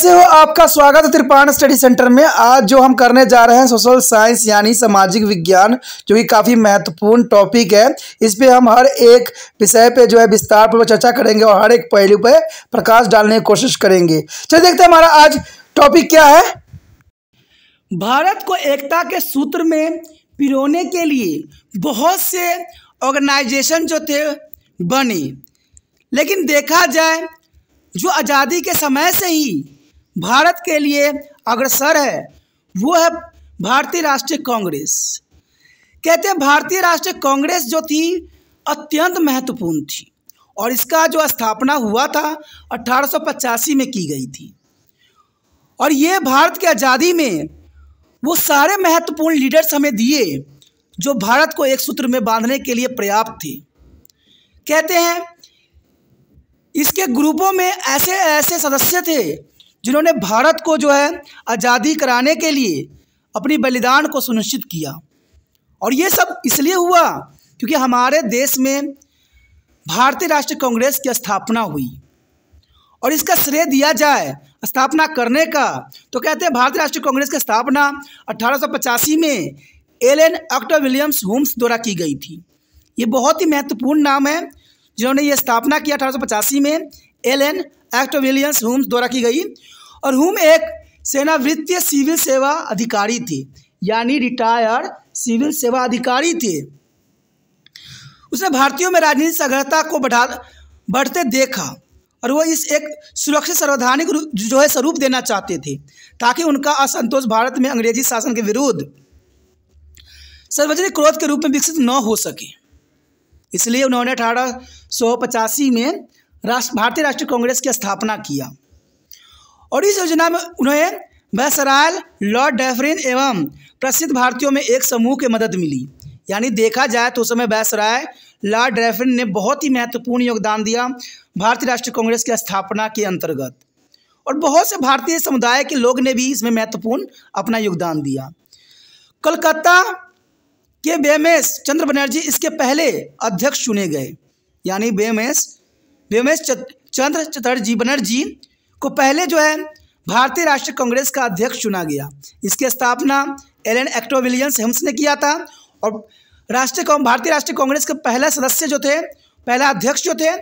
कैसे हो आपका स्वागत है त्रिपाण स्टडी सेंटर में आज जो हम करने जा रहे हैं सोशल साइंस यानी सामाजिक विज्ञान जो कि काफ़ी महत्वपूर्ण टॉपिक है इस पे हम हर एक विषय पे जो है विस्तार पूर्वक चर्चा करेंगे और हर एक पहलू पे प्रकाश डालने की कोशिश करेंगे चलिए देखते हैं हमारा आज टॉपिक क्या है भारत को एकता के सूत्र में पिरोने के लिए बहुत से ऑर्गेनाइजेशन जो थे बने लेकिन देखा जाए जो आज़ादी के समय से ही भारत के लिए अग्रसर है वो है भारतीय राष्ट्रीय कांग्रेस कहते हैं भारतीय राष्ट्रीय कांग्रेस जो थी अत्यंत महत्वपूर्ण थी और इसका जो स्थापना हुआ था अठारह में की गई थी और ये भारत की आज़ादी में वो सारे महत्वपूर्ण लीडर्स हमें दिए जो भारत को एक सूत्र में बांधने के लिए पर्याप्त थे कहते हैं इसके ग्रुपों में ऐसे ऐसे सदस्य थे जिन्होंने भारत को जो है आज़ादी कराने के लिए अपनी बलिदान को सुनिश्चित किया और ये सब इसलिए हुआ क्योंकि हमारे देश में भारतीय राष्ट्रीय कांग्रेस की स्थापना हुई और इसका श्रेय दिया जाए स्थापना करने का तो कहते हैं भारतीय राष्ट्रीय कांग्रेस की स्थापना अठारह में एलेन अक्टर विलियम्स होम्स द्वारा की गई थी ये बहुत ही महत्वपूर्ण नाम है जिन्होंने ये स्थापना किया अठारह में एल एन एक्टोविलियंस होम्स द्वारा की गई और होम एक वित्तीय सिविल सेवा अधिकारी थी यानी रिटायर्ड सिविल सेवा अधिकारी थी उसने भारतीयों में राजनीतिक सघनता को बढ़ा बढ़ते देखा और वह इस एक सुरक्षित संवैधानिक जो है स्वरूप देना चाहते थे ताकि उनका असंतोष भारत में अंग्रेजी शासन के विरुद्ध सार्वजनिक क्रोध के रूप में विकसित न हो सके इसलिए उन्होंने अठारह में राष्ट्र भारतीय राष्ट्रीय कांग्रेस की स्थापना किया और इस योजना में उन्हें बैसराल लॉर्ड डेफरिन एवं प्रसिद्ध भारतीयों में एक समूह की मदद मिली यानी देखा जाए तो उस समय बैसराय लॉर्ड डेफरिन ने बहुत ही महत्वपूर्ण योगदान दिया भारतीय राष्ट्रीय कांग्रेस की स्थापना के अंतर्गत और बहुत से भारतीय समुदाय के लोग ने भी इसमें महत्वपूर्ण अपना योगदान दिया कलकत्ता के बी चंद्र बनर्जी इसके पहले अध्यक्ष चुने गए यानी बी व्योमेश चंद्र चटर्जी बनर्जी को पहले जो है भारतीय राष्ट्रीय कांग्रेस का अध्यक्ष चुना गया इसकी स्थापना एलन एक्टो हेम्स ने किया था और राष्ट्रीय भारतीय राष्ट्रीय कांग्रेस के पहला सदस्य जो थे पहला अध्यक्ष जो थे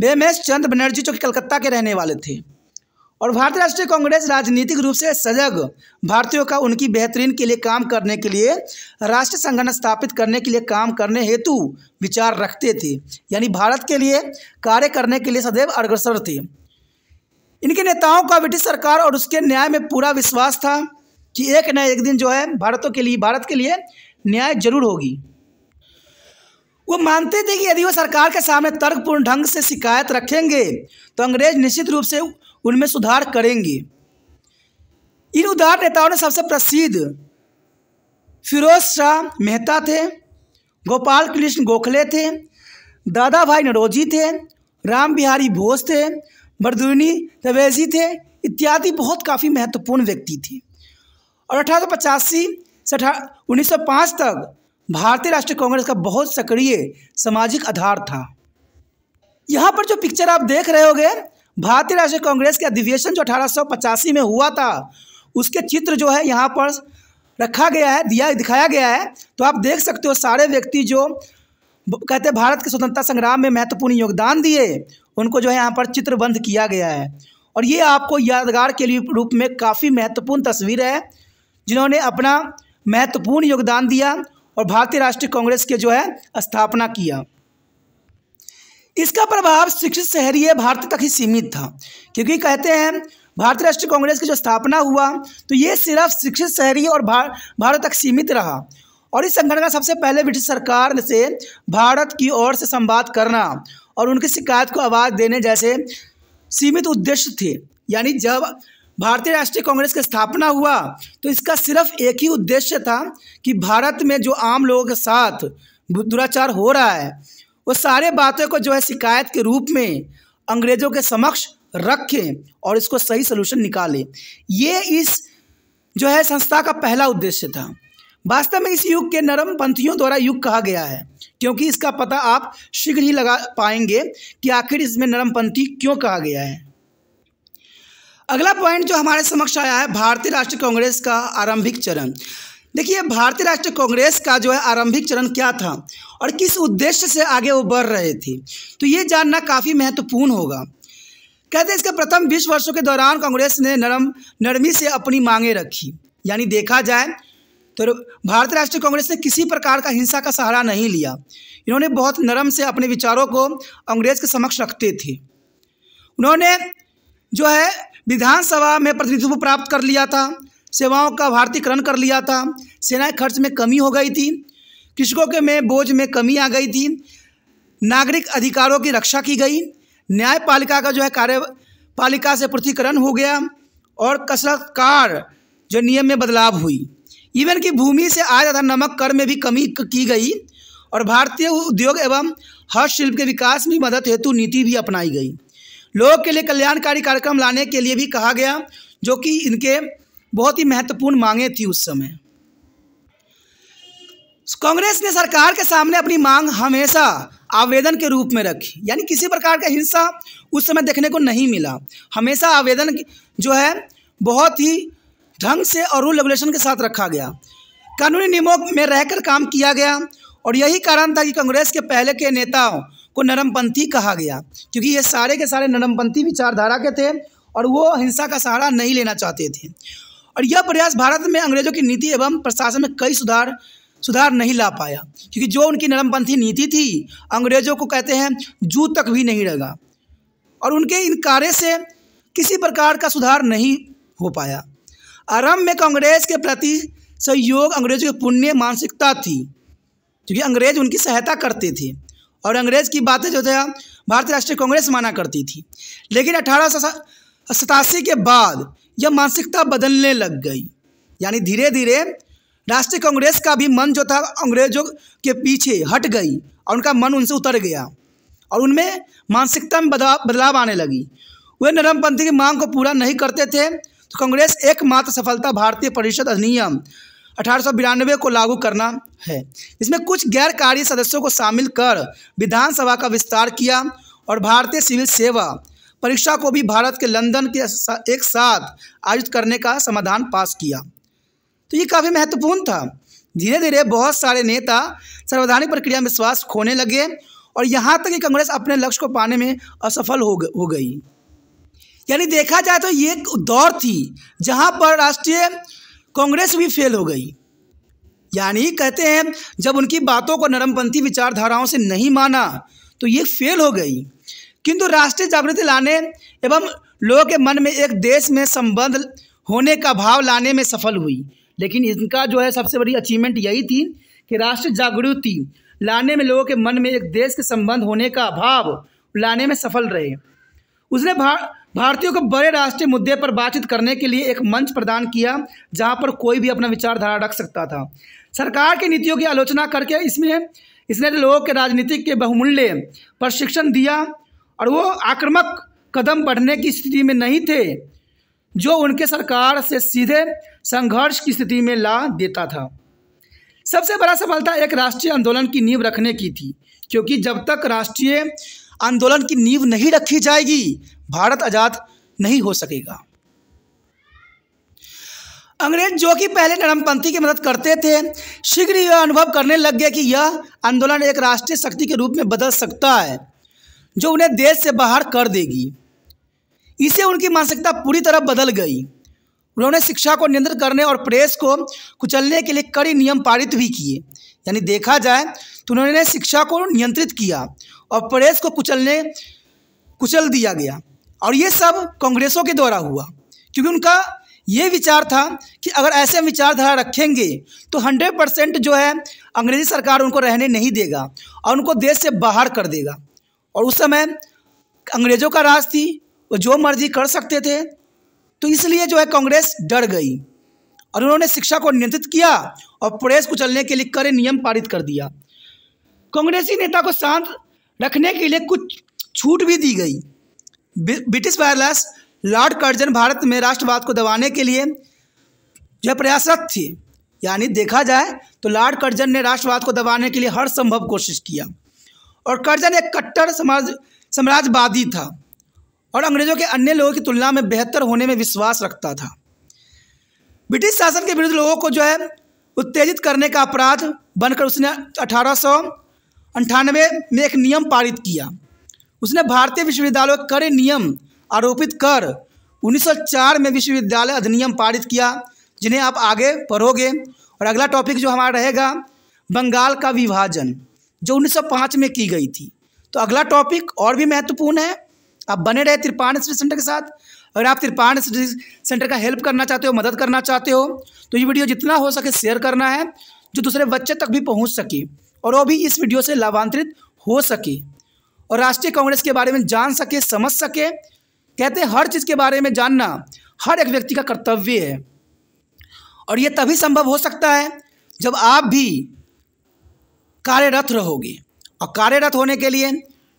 वे चंद्र बनर्जी जो कि कलकत्ता के रहने वाले थे और भारतीय राष्ट्रीय कांग्रेस राजनीतिक रूप से सजग भारतीयों का उनकी बेहतरीन के लिए काम करने के लिए राष्ट्रीय संगठन स्थापित करने के लिए काम करने हेतु विचार रखते थे यानी भारत के लिए कार्य करने के लिए सदैव अग्रसर थे इनके नेताओं का ब्रिटिश सरकार और उसके न्याय में पूरा विश्वास था कि एक न एक दिन जो है भारतों के लिए भारत के लिए न्याय जरूर होगी वो मानते थे कि यदि वो सरकार के सामने तर्कपूर्ण ढंग से शिकायत रखेंगे तो अंग्रेज निश्चित रूप से उनमें सुधार करेंगे इन उदार नेताओं ने सबसे प्रसिद्ध फिरोज शाह मेहता थे गोपाल कृष्ण गोखले थे दादा भाई नरोजी थे राम बिहारी बोस थे बरदुनी रवेजी थे इत्यादि बहुत काफ़ी महत्वपूर्ण व्यक्ति थे और अठारह सौ पचासी से उन्नीस तक भारतीय राष्ट्रीय कांग्रेस का बहुत सक्रिय सामाजिक आधार था यहाँ पर जो पिक्चर आप देख रहे होगे भारतीय राष्ट्रीय कांग्रेस के अधिवेशन जो अठारह में हुआ था उसके चित्र जो है यहाँ पर रखा गया है दिया दिखाया गया है तो आप देख सकते हो सारे व्यक्ति जो कहते हैं भारत के स्वतंत्रता संग्राम में महत्वपूर्ण योगदान दिए उनको जो है यहाँ पर चित्रबंध किया गया है और ये आपको यादगार के लिए रूप में काफ़ी महत्वपूर्ण तस्वीर है जिन्होंने अपना महत्वपूर्ण योगदान दिया और भारतीय राष्ट्रीय कांग्रेस के जो है स्थापना किया इसका प्रभाव शिक्षित शहरीय भारत तक ही सीमित था क्योंकि कहते हैं भारतीय राष्ट्रीय कांग्रेस की जो स्थापना हुआ तो ये सिर्फ शिक्षित शहरी और भार, भारत तक सीमित रहा और इस संगठन का सबसे पहले ब्रिटिश सरकार से भारत की ओर से संवाद करना और उनकी शिकायत को आवाज़ देने जैसे सीमित उद्देश्य थे यानी जब भारतीय राष्ट्रीय कांग्रेस की स्थापना हुआ तो इसका सिर्फ एक ही उद्देश्य था कि भारत में जो आम लोगों के साथ दुराचार हो रहा है वो सारे बातों को जो है शिकायत के रूप में अंग्रेज़ों के समक्ष रखें और इसको सही सलूशन निकालें ये इस जो है संस्था का पहला उद्देश्य था वास्तव में इस युग के नरम पंथियों द्वारा युग कहा गया है क्योंकि इसका पता आप शीघ्र ही लगा पाएंगे कि आखिर इसमें नरमपंथी क्यों कहा गया है अगला पॉइंट जो हमारे समक्ष आया है भारतीय राष्ट्रीय कांग्रेस का आरंभिक चरण देखिए भारतीय राष्ट्रीय कांग्रेस का जो है आरंभिक चरण क्या था और किस उद्देश्य से आगे वो बढ़ रहे थे तो ये जानना काफ़ी महत्वपूर्ण होगा कहते हैं इसके प्रथम बीस वर्षों के दौरान कांग्रेस ने नरम नरमी से अपनी मांगे रखी यानी देखा जाए तो भारतीय राष्ट्रीय कांग्रेस ने किसी प्रकार का हिंसा का सहारा नहीं लिया इन्होंने बहुत नरम से अपने विचारों को अंग्रेज के समक्ष रखते थे उन्होंने जो है विधानसभा में प्रतिनिधित्व प्राप्त कर लिया था सेवाओं का भारतीकरण कर लिया था सेना खर्च में कमी हो गई थी कृषकों के में बोझ में कमी आ गई थी नागरिक अधिकारों की रक्षा की गई न्यायपालिका का जो है कार्यपालिका से पृथ्वीकरण हो गया और कसरतकार जो नियम में बदलाव हुई इवन कि भूमि से आय तथा नमक कर में भी कमी की गई और भारतीय उद्योग एवं हस्तशिल्प के विकास में मदद हेतु नीति भी अपनाई गई लोगों के लिए कल्याणकारी कार्यक्रम लाने के लिए भी कहा गया जो कि इनके बहुत ही महत्वपूर्ण मांगे थी उस समय कांग्रेस ने सरकार के सामने अपनी मांग हमेशा आवेदन के रूप में रखी यानी किसी प्रकार का हिंसा उस समय देखने को नहीं मिला हमेशा आवेदन जो है बहुत ही ढंग से और रूल रेगुलेशन के साथ रखा गया कानूनी नियमों में रहकर काम किया गया और यही कारण था कि कांग्रेस के पहले के नेताओं को नरमपंथी कहा गया क्योंकि ये सारे के सारे नरमपंथी विचारधारा के थे और वो हिंसा का सहारा नहीं लेना चाहते थे और यह प्रयास भारत में अंग्रेजों की नीति एवं प्रशासन में कई सुधार सुधार नहीं ला पाया क्योंकि जो उनकी नरमपंथी नीति थी अंग्रेजों को कहते हैं जू तक भी नहीं लगा और उनके इन कार्य से किसी प्रकार का सुधार नहीं हो पाया आरंभ में कांग्रेस के प्रति सहयोग अंग्रेजों की पुण्य मानसिकता थी क्योंकि अंग्रेज उनकी सहायता करते थे और अंग्रेज की बातें जो थे भारतीय राष्ट्रीय कांग्रेस माना करती थी लेकिन अठारह सतासी के बाद यह मानसिकता बदलने लग गई यानी धीरे धीरे राष्ट्रीय कांग्रेस का भी मन जो था अंग्रेजों के पीछे हट गई और उनका मन उनसे उतर गया और उनमें मानसिकता में बदलाव बदलाव आने लगी वे नरमपंथी की मांग को पूरा नहीं करते थे तो कांग्रेस एकमात्र सफलता भारतीय परिषद अधिनियम अठारह को लागू करना है इसमें कुछ गैर कार्य सदस्यों को शामिल कर विधानसभा का विस्तार किया और भारतीय सिविल सेवा परीक्षा को भी भारत के लंदन के एक साथ आयोजित करने का समाधान पास किया तो ये काफ़ी महत्वपूर्ण था धीरे धीरे बहुत सारे नेता संवैधानिक प्रक्रिया में विश्वास खोने लगे और यहाँ तक कि कांग्रेस अपने लक्ष्य को पाने में असफल हो हो गई यानी देखा जाए तो ये एक दौर थी जहाँ पर राष्ट्रीय कांग्रेस भी फेल हो गई यानी कहते हैं जब उनकी बातों को नरमपंथी विचारधाराओं से नहीं माना तो ये फेल हो गई किंतु राष्ट्रीय जागृति लाने एवं लोगों के मन में एक देश में संबंध होने का भाव लाने में सफल हुई लेकिन इनका जो है सबसे बड़ी अचीवमेंट यही थी कि राष्ट्रीय जागृति लाने में लोगों के मन में एक देश के संबंध होने का भाव लाने में सफल रहे उसने भा, भारतीयों को बड़े राष्ट्रीय मुद्दे पर बातचीत करने के लिए एक मंच प्रदान किया जहां पर कोई भी अपना विचारधारा रख सकता था सरकार की नीतियों की आलोचना करके इसमें इसने लोगों के राजनीतिक के बहुमूल्य प्रशिक्षण दिया और वो आक्रामक कदम बढ़ने की स्थिति में नहीं थे जो उनके सरकार से सीधे संघर्ष की स्थिति में ला देता था सबसे बड़ा सफलता एक राष्ट्रीय आंदोलन की नींव रखने की थी क्योंकि जब तक राष्ट्रीय आंदोलन की नींव नहीं रखी जाएगी भारत आज़ाद नहीं हो सकेगा अंग्रेज जो कि पहले नरमपंथी की मदद करते थे शीघ्र यह अनुभव करने लग गए कि यह आंदोलन एक राष्ट्रीय शक्ति के रूप में बदल सकता है जो उन्हें देश से बाहर कर देगी इसे उनकी मानसिकता पूरी तरह बदल गई उन्होंने शिक्षा को नियंत्रित करने और प्रेस को कुचलने के लिए कड़ी नियम पारित भी किए यानी देखा जाए तो उन्होंने शिक्षा को नियंत्रित किया और प्रेस को कुचलने कुचल दिया गया और ये सब कांग्रेसों के द्वारा हुआ क्योंकि उनका ये विचार था कि अगर ऐसे विचारधारा रखेंगे तो हंड्रेड परसेंट जो है अंग्रेज़ी सरकार उनको रहने नहीं देगा और उनको देश से बाहर कर देगा और उस समय अंग्रेज़ों का राज थी वो जो मर्जी कर सकते थे तो इसलिए जो है कांग्रेस डर गई और उन्होंने शिक्षा को नियंत्रित किया और प्रेस को चलने के लिए कड़े नियम पारित कर दिया कांग्रेसी नेता को शांत रखने के लिए कुछ छूट भी दी गई ब्रिटिश वायरलेस लॉर्ड कर्जन भारत में राष्ट्रवाद को दबाने के लिए जो प्रयासरत थी यानी देखा जाए तो लॉर्ड कर्जन ने राष्ट्रवाद को दबाने के लिए हर संभव कोशिश किया और कर्जन एक कट्टर समाज साम्राज्यवादी था और अंग्रेजों के अन्य लोगों की तुलना में बेहतर होने में विश्वास रखता था ब्रिटिश शासन के विरुद्ध लोगों को जो है उत्तेजित करने का अपराध बनकर उसने अठारह में एक नियम पारित किया उसने भारतीय विश्वविद्यालयों के कड़े नियम आरोपित कर 1904 में विश्वविद्यालय अधिनियम पारित किया जिन्हें आप आगे पढ़ोगे और अगला टॉपिक जो हमारा रहेगा बंगाल का विभाजन जो 1905 में की गई थी तो अगला टॉपिक और भी महत्वपूर्ण है आप बने रहे त्रिपाण स्टडी सेंटर के साथ अगर आप त्रिपाण स्टडी सेंटर का हेल्प करना चाहते हो मदद करना चाहते हो तो ये वीडियो जितना हो सके शेयर करना है जो दूसरे बच्चे तक भी पहुँच सके और वो भी इस वीडियो से लाभान्वित हो सके और राष्ट्रीय कांग्रेस के बारे में जान सके समझ सके कहते हैं हर चीज़ के बारे में जानना हर एक व्यक्ति का कर्तव्य है और ये तभी संभव हो सकता है जब आप भी कार्यरत रहोगे और कार्यरत होने के लिए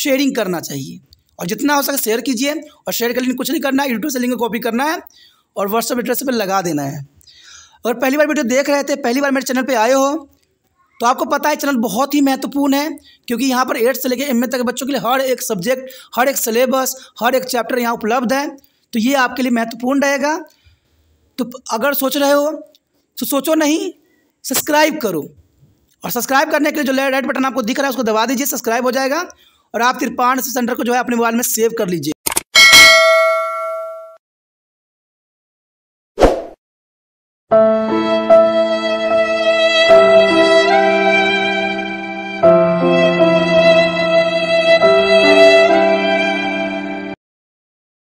शेयरिंग करना चाहिए और जितना हो सके शेयर कीजिए और शेयर के लिए कुछ नहीं करना है यूट्यूब से लिंक कॉपी करना है और व्हाट्सअप एड्रेस पर लगा देना है अगर पहली बार वीडियो देख रहे थे पहली बार मेरे चैनल पर आए हो तो आपको पता है चैनल बहुत ही महत्वपूर्ण है क्योंकि यहाँ पर एट्थ से लेकर एम तक बच्चों के लिए हर एक सब्जेक्ट हर एक सिलेबस हर एक चैप्टर यहाँ उपलब्ध है तो ये आपके लिए महत्वपूर्ण रहेगा तो अगर सोच रहे हो तो सोचो नहीं सब्सक्राइब करो और सब्सक्राइब करने के लिए जो रेड बटन आपको दिख रहा है उसको दबा दीजिए सब्सक्राइब हो जाएगा और आप तिरपान सेंटर को जो है अपने मोबाइल में सेव कर लीजिए